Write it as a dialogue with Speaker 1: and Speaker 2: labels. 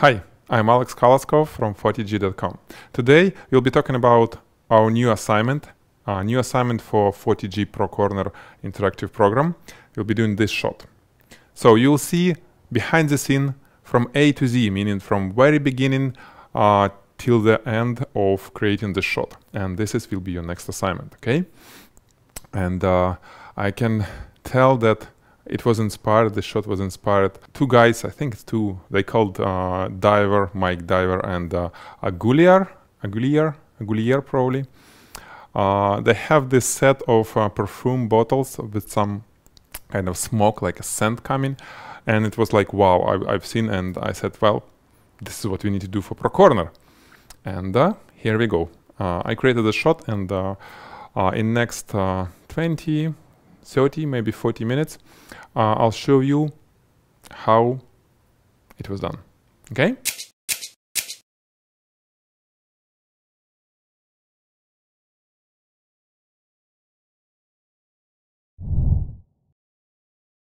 Speaker 1: Hi, I'm Alex Kalaskov from 40g.com. Today we'll be talking about our new assignment, a new assignment for 40g Pro Corner interactive program. We'll be doing this shot. So you'll see behind the scene from A to Z, meaning from very beginning uh, till the end of creating the shot. And this is will be your next assignment, okay? And uh, I can tell that it was inspired, the shot was inspired. Two guys, I think two, they called uh, Diver, Mike Diver, and uh, Aguilar, Aguilar, Aguliar probably. Uh, they have this set of uh, perfume bottles with some kind of smoke, like a scent coming. And it was like, wow, I, have seen, and I said, well, this is what we need to do for Pro Corner. And uh, here we go. Uh, I created a shot, and uh, uh, in next 20, 30, maybe 40 minutes, uh, I'll show you how it was done. Okay?